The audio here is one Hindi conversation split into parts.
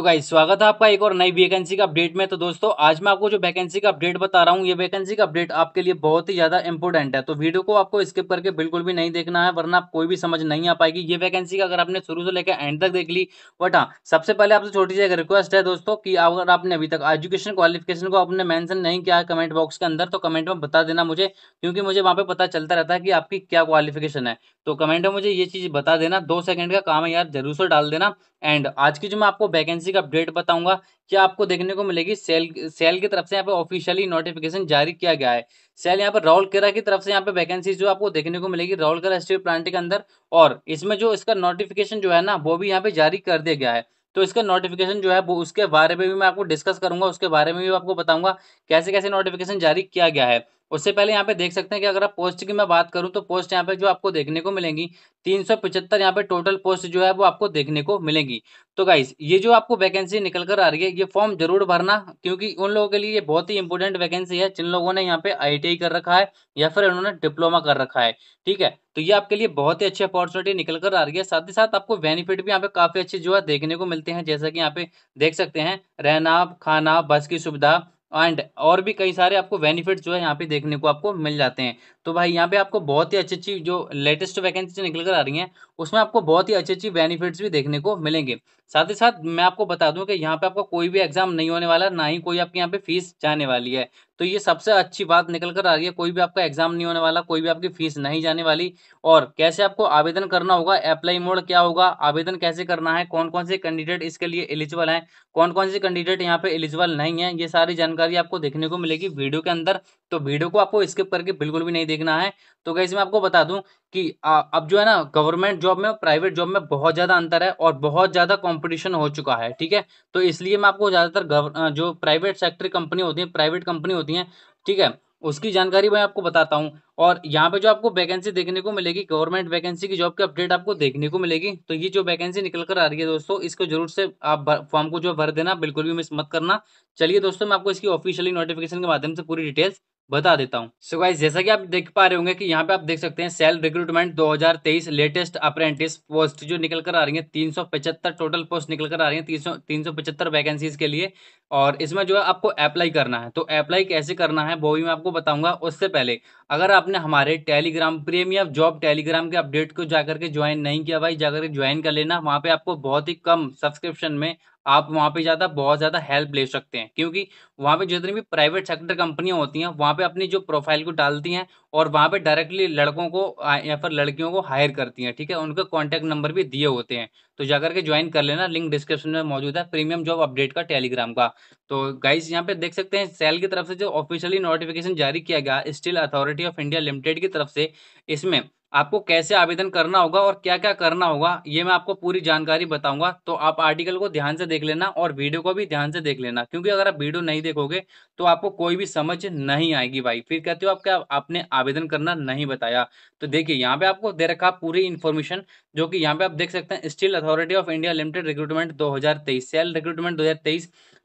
तो गाइज स्वागत है आपका एक और नई वैकेंसी का अपडेट में तो दोस्तों आज मैं आपको जो वैकेंसी का अपडेट बता रहा हूँ ये वैकेंसी का अपडेट आपके लिए बहुत ही ज़्यादा इंपॉर्टेंट है तो वीडियो को आपको स्किप करके बिल्कुल भी नहीं देखना है वरना आप कोई भी समझ नहीं आ पाएगी ये वैकेंसी का अगर आपने शुरू से लेकर एंड तक देख ली बट हाँ सबसे पहले आपसे छोटी सी एक रिक्वेस्ट है दोस्तों की अगर आपने अभी तक एजुकेशन क्वालिफिकेशन को आपने मैंशन नहीं किया कमेंट बॉक्स के अंदर तो कमेंट में बता देना मुझे क्योंकि मुझे वहाँ पे पता चलता रहता है कि आपकी क्या क्वालिफिकेशन है तो कमेंट में मुझे ये चीज़ बता देना दो सेकंड का काम है यार जरूर से डाल देना एंड आज की जो मैं आपको वैकेंसी का अपडेट बताऊंगा कि आपको देखने को मिलेगी सेल सेल की तरफ से यहाँ पे ऑफिशियली नोटिफिकेशन जारी किया गया है सेल यहाँ पे राहुल केरा की तरफ से यहाँ पे वैकेंसी जो आपको देखने को मिलेगी राहुल केरा स्टील प्लांट के अंदर और इसमें जो इसका नोटिफिकेशन जो है ना वो भी यहाँ पे जारी कर दिया गया है तो इसका नोटिफिकेशन जो है वो उसके बारे में भी मैं आपको डिस्कस करूंगा उसके बारे में भी आपको बताऊंगा कैसे कैसे नोटिफिकेशन जारी किया गया है उससे पहले यहाँ पे देख सकते हैं कि अगर आप पोस्ट की मैं बात करूँ तो पोस्ट यहाँ पे जो आपको देखने को मिलेंगी तीन सौ पचहत्तर यहाँ पे टोटल पोस्ट जो है वो आपको देखने को मिलेंगी तो गाइस ये जो आपको वैकेंसी निकल कर आ रही है ये फॉर्म जरूर भरना क्योंकि उन लोगों के लिए ये बहुत ही इंपॉर्टेंट वैकेंसी है जिन लोगों ने यहाँ पे आई कर रखा है या फिर उन्होंने डिप्लोमा कर रखा है ठीक है तो ये आपके लिए बहुत ही अच्छी अपॉर्चुनिटी निकल कर आ रही है साथ ही साथ आपको बेनिफिट भी यहाँ पे काफी अच्छे जो है देखने को मिलते हैं जैसा कि यहाँ पे देख सकते हैं रहना खाना बस की सुविधा एंड और भी कई सारे आपको बेनिफिट जो है यहाँ पे देखने को आपको मिल जाते हैं तो भाई यहाँ पे आपको बहुत ही अच्छी अच्छी जो लेटेस्ट वैकेंसी निकल कर आ रही हैं उसमें आपको बहुत ही अच्छी अच्छी बेनिफिट्स भी देखने को मिलेंगे साथ ही साथ मैं आपको बता दूं कि यहाँ पे आपका कोई भी एग्जाम नहीं होने वाला ना ही कोई आपके यहाँ पे फीस जाने वाली है तो ये सबसे अच्छी बात निकल कर आ रही है कोई भी आपका एग्जाम नहीं होने वाला कोई भी आपकी फीस नहीं जाने वाली और कैसे आपको आवेदन करना होगा अप्लाई मोड क्या होगा आवेदन कैसे करना है कौन कौन से कैंडिडेट इसके लिए एलिजिबल हैं कौन कौन से कैंडिडेट यहाँ पे एलिजिबल नहीं है ये सारी जानकारी आपको देखने को मिलेगी वीडियो के अंदर तो वीडियो को आपको स्किप करके बिल्कुल भी नहीं देखना है तो कैसे मैं आपको बता दूं कि अब जो है ना गवर्नमेंट जॉब में प्राइवेट जॉब में बहुत ज़्यादा अंतर है और बहुत ज़्यादा कंपटीशन हो चुका है ठीक है तो इसलिए मैं आपको ज़्यादातर जो प्राइवेट सेक्टर कंपनी होती है प्राइवेट कंपनी होती हैं ठीक है उसकी जानकारी मैं आपको बताता हूँ और यहाँ पे जो आपको वैकेंसी देखने को मिलेगी गवर्नमेंट वैकेंसी की जॉब की अपडेट आपको देखने को मिलेगी तो ये जो वैकेंसी निकल कर आ रही है दोस्तों इसको जरूर से आप फॉर्म को जो भर देना बिल्कुल भी मिस मत करना चलिए दोस्तों मैं आपको इसकी ऑफिशियली नोटिफिकेशन के माध्यम से पूरी डिटेल्स बता देता हूँ सो so गाइस जैसा कि आप देख पा रहे होंगे कि यहाँ पे आप देख सकते हैं SAIL recruitment 2023 latest apprentice post जो निकल कर आ रही है 375 टोटल पोस्ट निकल कर आ रही है 300 375 वैकेंसीज के लिए और इसमें जो है आपको अप्लाई करना है तो अप्लाई कैसे करना है वो भी मैं आपको बताऊंगा उससे पहले अगर आपने हमारे टेलीग्राम प्रीमियम जॉब टेलीग्राम के अपडेट को जाकर के ज्वाइन नहीं किया भाई जाकर के ज्वाइन कर लेना वहाँ पे आपको बहुत ही कम सब्सक्रिप्शन में आप वहाँ पे ज़्यादा बहुत ज़्यादा हेल्प ले सकते हैं क्योंकि वहाँ पे जितनी भी प्राइवेट सेक्टर कंपनियाँ होती हैं वहाँ पे अपनी जो प्रोफाइल को डालती हैं और वहाँ पे डायरेक्टली लड़कों को या फिर लड़कियों को हायर करती हैं ठीक है उनके कॉन्टैक्ट नंबर भी दिए होते हैं तो जाकर के ज्वाइन कर लेना लिंक डिस्क्रिप्शन में मौजूद है प्रीमियम जॉब अपडेट का टेलीग्राम का तो गाइज यहाँ पे देख सकते हैं सेल की तरफ से जो ऑफिशियली नोटिफिकेशन जारी किया गया Steel Authority of India Limited की तरफ से इसमें आपको कैसे आवेदन करना होगा और क्या क्या करना होगा ये मैं आपको पूरी जानकारी बताऊंगा तो आप आर्टिकल को ध्यान से देख लेना और वीडियो को भी ध्यान से देख लेना क्योंकि अगर आप वीडियो नहीं देखोगे तो आपको कोई भी समझ नहीं आएगी भाई फिर कहते हो आप क्या आपने आवेदन करना नहीं बताया तो देखिए यहाँ पे आपको दे रखा पूरी इन्फॉर्मेशन जो कि यहाँ पे आप देख सकते हैं Steel Authority of India Limited recruitment दो सेल रिक्रूटमेंट दो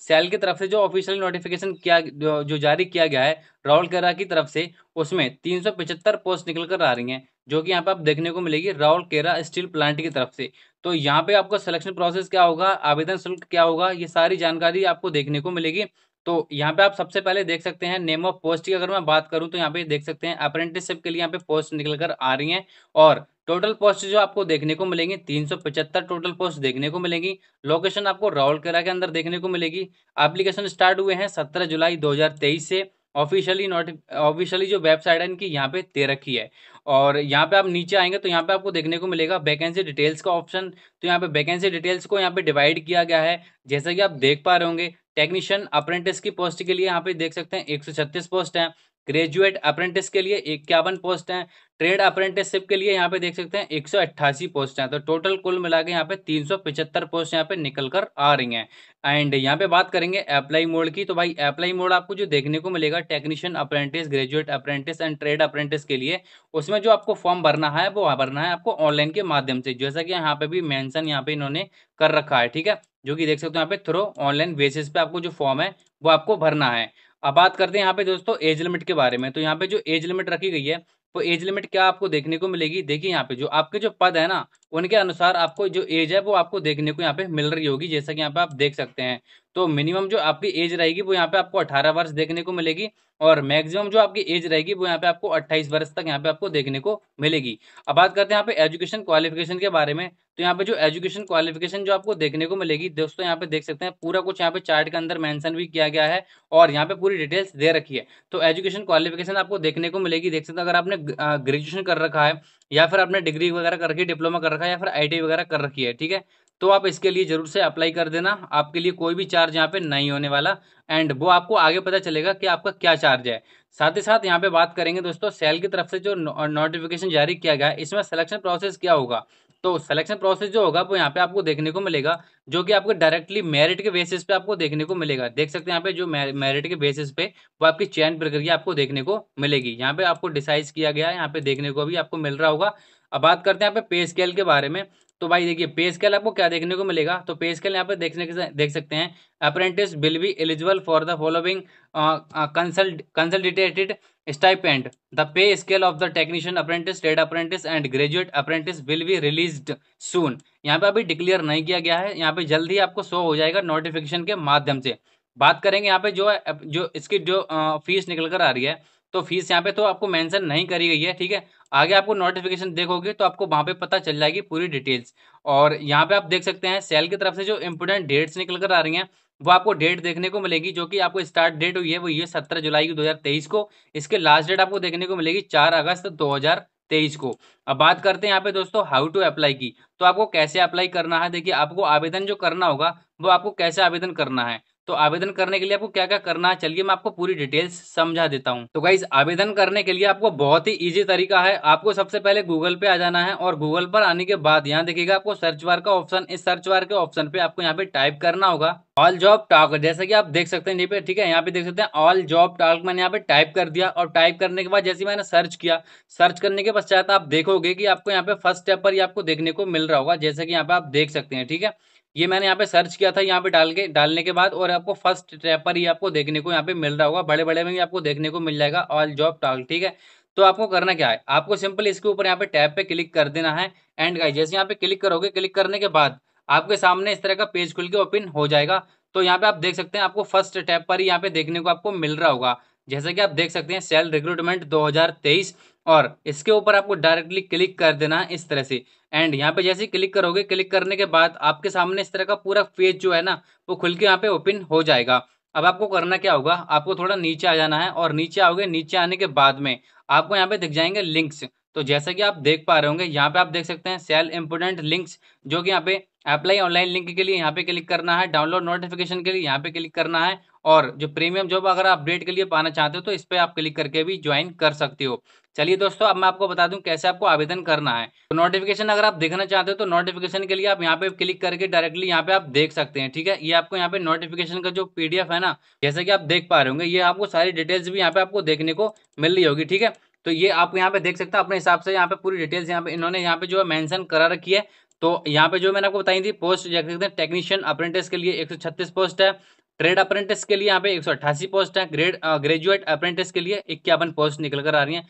सेल की तरफ से जो ऑफिशियल नोटिफिकेशन किया जो जारी किया गया है राहुल खेरा की तरफ से उसमें तीन पोस्ट निकल कर आ रही हैं जो कि यहाँ पे आप देखने को मिलेगी राउल केरा स्टील प्लांट की तरफ से तो यहाँ पे आपका सिलेक्शन प्रोसेस क्या होगा आवेदन शुल्क क्या होगा ये सारी जानकारी आपको देखने को मिलेगी तो यहाँ पे आप सबसे पहले देख सकते हैं नेम ऑफ पोस्ट की अगर मैं बात करूँ तो यहाँ पे देख सकते हैं अप्रेंटिसशिप के लिए यहाँ पे पोस्ट निकल कर आ रही हैं और टोटल पोस्ट जो आपको देखने को मिलेंगी तीन सौ पचहत्तर टोटल पोस्ट देखने को मिलेंगी लोकेशन आपको केरा के अंदर देखने को मिलेगी एप्लीकेशन स्टार्ट हुए हैं सत्रह जुलाई दो से ऑफिशियली नोट ऑफिशियली जो वेबसाइट है इनकी यहाँ पे दे रखी है और यहाँ पे आप नीचे आएंगे तो यहाँ पे आपको देखने को मिलेगा वैकेंसी डिटेल्स का ऑप्शन तो यहाँ पे वैकेंसी डिटेल्स को यहाँ पे डिवाइड किया गया है जैसा कि आप देख पा रहे होंगे टेक्नीशियन अप्रेंटिस की पोस्ट के लिए यहाँ पे देख सकते हैं एक पोस्ट हैं ग्रेजुएट अप्रेंटिस के लिए इक्यावन पोस्ट हैं ट्रेड अप्रेंटिसशिप के लिए यहाँ पे देख सकते हैं एक सौ अट्ठासी पोस्ट हैं तो टोटल कुल मिला के यहाँ पे तीन सौ पिछहत्तर पोस्ट यहाँ पे निकल कर आ रही हैं एंड यहाँ पे बात करेंगे अप्लाई मोड की तो भाई अप्लाई मोड आपको जो देखने को मिलेगा technician apprentice graduate apprentice and trade apprentice के लिए उसमें जो आपको फॉर्म भरना है वो भरना है आपको ऑनलाइन के माध्यम से जैसा कि यहाँ पे भी मैंसन यहाँ पे इन्होंने कर रखा है ठीक है जो कि देख सकते हो यहाँ पे थ्रो ऑनलाइन बेसिस पे आपको जो फॉर्म है वो आपको भरना है अब बात करते हैं यहाँ पे दोस्तों एज लिमिट के बारे में तो यहाँ पे जो एज लिमिट रखी गई है वो तो एज लिमिट क्या आपको देखने को मिलेगी देखिए यहाँ पे जो आपके जो पद है ना उनके अनुसार आपको जो एज है वो आपको देखने को यहाँ पे मिल रही होगी जैसा कि यहाँ पे आप देख सकते हैं तो मिनिमम जो आपकी एज रहेगी वो यहाँ पे आपको 18 वर्ष देखने को मिलेगी और मैक्सिमम जो आपकी एज रहेगी वो यहाँ पे आपको 28 वर्ष तक यहाँ पे आपको देखने को मिलेगी अब बात करते हैं यहाँ पे एजुकेशन क्वालिफिकेशन के बारे में तो यहाँ पे जो एजुकेशन क्वालिफिकेशन जो आपको देखने को मिलेगी दोस्तों यहाँ पे देख सकते हैं पूरा कुछ यहाँ पे चार्ट के अंदर मेंशन भी किया गया है और यहाँ पे पूरी डिटेल्स दे रखी है तो एजुकेशन क्वालिफिकेशन आपको देखने को मिलेगी देख सकते हैं अगर आपने ग्रेजुएशन कर रखा है या फिर आपने डिग्री वगैरह करके डिप्लोमा कर रखा है या फिर आई वगैरह कर रखी है ठीक है तो आप इसके लिए ज़रूर से अप्लाई कर देना आपके लिए कोई भी चार्ज यहाँ पे नहीं होने वाला एंड वो आपको आगे पता चलेगा कि आपका क्या चार्ज है साथ ही साथ यहाँ पे बात करेंगे दोस्तों सेल की तरफ से जो नोटिफिकेशन uh, जारी किया गया है इसमें सिलेक्शन प्रोसेस क्या होगा तो सिलेक्शन प्रोसेस जो होगा वो यहाँ पे आपको देखने को मिलेगा जो कि आपको डायरेक्टली मेरिट के बेसिस पे आपको देखने को मिलेगा देख सकते हैं यहाँ पे जो मेरिट के बेसिस पे वो आपकी चयन प्रक्रिया आपको देखने को मिलेगी यहाँ पे आपको डिसाइड किया गया है यहाँ पे देखने को भी आपको मिल रहा होगा अब बात करते हैं यहाँ पे पे स्केल के बारे में तो भाई देखिए पे स्केल आपको क्या देखने को मिलेगा तो पे स्केल यहाँ पे देखने देख सकते हैं apprentice will be eligible for the following consolidated stipend the pay scale of the technician apprentice trade apprentice and graduate apprentice will be release soon यहाँ पे अभी डिक्लेयर नहीं किया गया है यहाँ पे जल्द ही आपको शो हो जाएगा नोटिफिकेशन के माध्यम से बात करेंगे यहाँ पे जो जो इसकी जो फीस uh, निकल कर आ रही है तो फीस यहाँ पे तो आपको मेंशन नहीं करी गई है ठीक है आगे आपको नोटिफिकेशन देखोगे तो आपको वहाँ पे पता चल जाएगी पूरी डिटेल्स और यहाँ पे आप देख सकते हैं सेल की तरफ से जो इम्पोर्टेंट डेट्स निकल कर आ रही हैं वो आपको डेट देखने को मिलेगी जो कि आपको स्टार्ट डेट हुई है वो ये सत्रह जुलाई की को इसके लास्ट डेट आपको देखने को मिलेगी चार अगस्त दो तेईस को अब बात करते हैं यहाँ पे दोस्तों हाउ टू अप्लाई की तो आपको कैसे अप्लाई करना है देखिए आपको आवेदन जो करना होगा वो आपको कैसे आवेदन करना है तो आवेदन करने के लिए आपको क्या क्या करना है चलिए मैं आपको पूरी डिटेल्स समझा देता हूँ तो गाइज आवेदन करने के लिए आपको बहुत ही ईजी तरीका है आपको सबसे पहले गूगल पे आ जाना है और गूगल पर आने के बाद यहाँ देखिएगा आपको सर्च बार का ऑप्शन इस सर्च बार के ऑप्शन पे आपको यहाँ पे टाइप करना होगा ऑल जॉब टॉक जैसे कि आप देख सकते हैं पे ठीक है यहाँ पे देख सकते हैं ऑल जॉब टॉक मैंने यहाँ पे टाइप कर दिया और टाइप करने के बाद जैसे मैंने सर्च किया सर्च करने के पश्चात आप देखोगे की आपको यहाँ पे फर्स्ट स्टेप पर आपको देखने को मिल रहा होगा जैसे कि यहाँ पे आप देख सकते हैं ठीक है ये मैंने यहाँ पे सर्च किया था यहाँ पे डाल के डालने के बाद और आपको फर्स्ट ट्रैप पर ही आपको देखने को यहाँ पे मिल रहा होगा बड़े बड़े में भी आपको देखने को मिल जाएगा ऑल जॉब टॉल ठीक है तो आपको करना क्या है आपको सिंपल इसके ऊपर यहाँ पे टैप पे क्लिक कर देना है एंड गाइस जैसे यहाँ पे क्लिक करोगे क्लिक करने के बाद आपके सामने इस तरह का पेज खुल के ओपन हो जाएगा तो यहाँ पे आप देख सकते हैं आपको फर्स्ट टैप पर ही यहाँ पे देखने को आपको मिल रहा होगा जैसा कि आप देख सकते हैं सेल रिक्रूटमेंट 2023 और इसके ऊपर आपको डायरेक्टली क्लिक कर देना है इस तरह से एंड यहाँ पे जैसे क्लिक करोगे क्लिक करने के बाद आपके सामने इस तरह का पूरा पेज जो है ना वो खुल के यहाँ पे ओपन हो जाएगा अब आपको करना क्या होगा आपको थोड़ा नीचे आ जाना है और नीचे आओगे नीचे आने के बाद में आपको यहाँ पे दिख जाएंगे लिंक्स तो जैसा कि आप देख पा रहे होंगे यहाँ पे आप देख सकते हैं सेल इम्पोर्टेंट लिंक्स जो कि यहाँ पे अप्लाई ऑनलाइन लिंक के लिए यहाँ पे क्लिक करना है डाउनलोड नोटिफिकेशन के लिए यहाँ पे क्लिक करना है और जो प्रीमियम जॉब अगर आप अपडेट के लिए पाना चाहते हो तो इस पर आप क्लिक करके भी ज्वाइन कर सकते हो चलिए दोस्तों अब मैं आपको बता दूं कैसे आपको आवेदन करना है तो नोटिफिकेशन अगर आप देखना चाहते हो तो नोटिफिकेशन के लिए आप यहाँ पे क्लिक करके डायरेक्टली यहाँ पे आप देख सकते हैं ठीक है ये आपको यहाँ पे नोटिफिकेशन का जो पीडीएफ है ना जैसे कि आप देख पा रहे होंगे ये आपको सारी डिटेल्स भी यहाँ पे आपको देखने को मिल रही होगी ठीक है तो ये आप यहाँ पे देख सकते हैं अपने हिसाब से यहाँ पे पूरी डिटेल्स यहाँ पे इन्होंने यहाँ पे जो है मैंशन करा रखी है तो यहाँ पे जो मैंने आपको बताई थी पोस्ट देख सकते हैं टेक्नीशियन अप्रेंटिस के लिए एक पोस्ट है ट्रेड अप्रेंटिस के लिए यहाँ पे एक सौ अट्ठासी पोस्ट है ग्रेड ग्रेजुएट अप्रेंटिस के लिए इक्यावन पोस्ट निकल कर आ रही है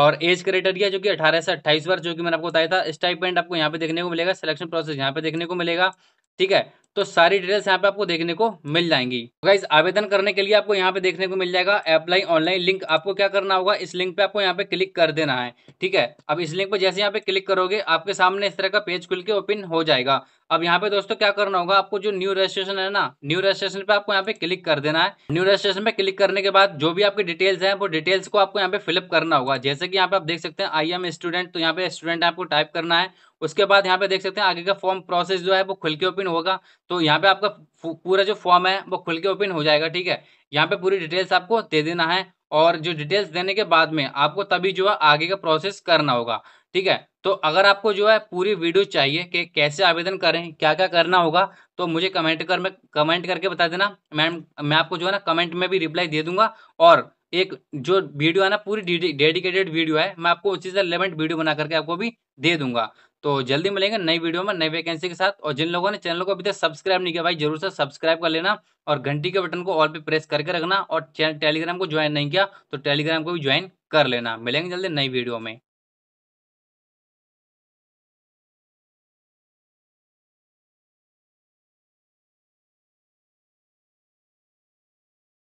और एज क्राइटेरिया जो कि अठारह से अट्ठाईस वर्ष जो कि मैंने आपको बताया था स्टाइपेंट आपको यहाँ पे देखने को मिलेगा सिलेक्शन प्रोसेस यहाँ पे देखने को मिलेगा ठीक है तो सारी डिटेल्स यहाँ पे आपको देखने को मिल जाएंगी तो गाइज आवेदन करने के लिए आपको यहाँ पे देखने को मिल जाएगा अप्लाई ऑनलाइन लिंक आपको क्या करना होगा इस लिंक पे आपको यहाँ पे क्लिक कर देना है ठीक है अब इस लिंक पे जैसे यहाँ पे क्लिक करोगे आपके सामने इस तरह का पेज खुल के ओपन हो जाएगा अब यहाँ पे दोस्तों क्या करना होगा आपको जो न्यू रजिस्ट्रेशन है ना न्यू रजिस्ट्रेशन पे आपको यहाँ पे क्लिक कर देना है न्यू रजिस्ट्रेशन पे क्लिक करने के बाद जो भी आपकी डिटेल्स है वो डिटेल्स को आपको यहाँ पे फिलअप करना होगा जैसे कि यहाँ पे आप देख सकते हैं आई एम स्टूडेंट तो यहाँ पे स्टूडेंट आपको टाइप करना है उसके बाद यहाँ पे देख सकते हैं आगे का फॉर्म प्रोसेस जो है वो खुल के ओपन होगा तो यहाँ पे आपका पूरा जो फॉर्म है वो खुल के ओपन हो जाएगा ठीक है यहाँ पे पूरी डिटेल्स आपको दे देना है और जो डिटेल्स देने के बाद में आपको तभी जो है आगे का प्रोसेस करना होगा ठीक है तो अगर आपको जो है पूरी वीडियो चाहिए कि कैसे आवेदन करें क्या क्या करना होगा तो मुझे कमेंट कर में कमेंट करके बता देना मैम मैं आपको जो है ना कमेंट में भी रिप्लाई दे दूंगा और एक जो वीडियो है ना पूरी डेडिकेटेड वीडियो है मैं आपको उसी से रिलेवेंट वीडियो बना करके आपको भी दे दूंगा तो जल्दी मिलेंगे नई वीडियो में नई वैकेंसी के साथ और जिन लोगों ने चैनल को अभी तक सब्सक्राइब नहीं किया भाई जरूर से सब्सक्राइब कर लेना और घंटी के बटन को ऑल पे प्रेस करके रखना और टेलीग्राम को ज्वाइन नहीं किया तो टेलीग्राम को भी ज्वाइन कर लेना मिलेंगे जल्दी नई वीडियो में